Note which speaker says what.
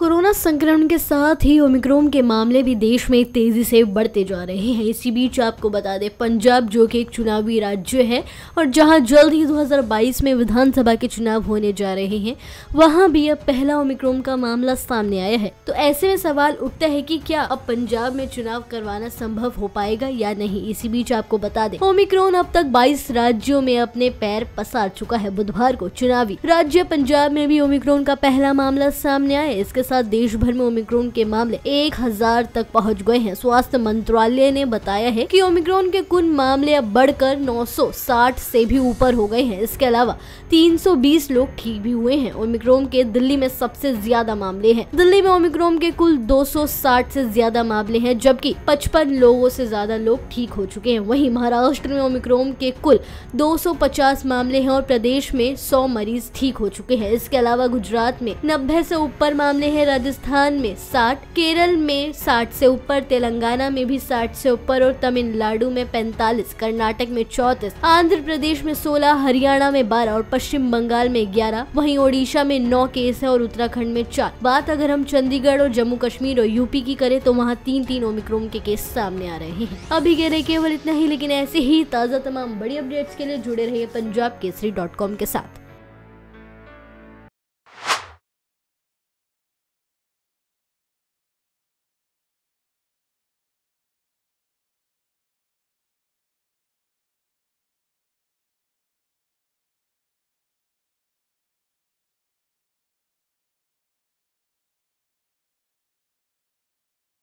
Speaker 1: corona संक्रमण के साथ ही ओमिक्रोन के मामले भी देश में तेजी से बढ़ते जा रहे हैं इसी बीच आपको बता दें पंजाब जो कि एक चुनावी राज्य है और जहां जल्द ही 2022 में विधानसभा के चुनाव होने जा रहे हैं वहां भी अब पहला ओमिक्रोन का मामला सामने आया है तो ऐसे में सवाल उठता है कि क्या अब पंजाब में चुनाव करवाना संभव हो पाएगा या नहीं इसी बीच आपको बता दें ओमिक्रोन अब तक बाईस राज्यों में अपने पैर पसार चुका है बुधवार को चुनावी राज्य पंजाब में भी ओमिक्रोन का पहला मामला सामने आया इसके साथ देश भर में ओमिक्रोन के मामले एक हजार तक पहुंच गए हैं स्वास्थ्य मंत्रालय ने बताया है कि ओमिक्रोन के कुल मामले अब बढ़कर 960 से भी ऊपर हो गए हैं इसके अलावा 320 लोग ठीक भी हुए हैं ओमिक्रोन के दिल्ली में सबसे ज्यादा मामले हैं दिल्ली में ओमिक्रोन के कुल दो से ज्यादा मामले हैं जबकि पचपन लोगों से ज्यादा लोग ठीक हो चुके हैं वही महाराष्ट्र में ओमिक्रोन के कुल दो मामले हैं और प्रदेश में सौ मरीज ठीक हो चुके हैं इसके अलावा गुजरात में नब्बे से ऊपर मामले हैं राजस्थान में 60, केरल में 60 से ऊपर तेलंगाना में भी 60 से ऊपर और तमिलनाडु में 45, कर्नाटक में चौतीस आंध्र प्रदेश में 16, हरियाणा में 12 और पश्चिम बंगाल में 11, वहीं ओडिशा में 9 केस है और उत्तराखंड में चार बात अगर हम चंडीगढ़ और जम्मू कश्मीर और यूपी की करें तो वहाँ तीन तीन ओमिक्रोन के केस सामने आ रहे हैं अभी के रहे केवल इतना ही लेकिन ऐसे ही ताज़ा तमाम बड़ी अपडेट्स के लिए जुड़े रहिए पंजाब केसरी डॉट कॉम के साथ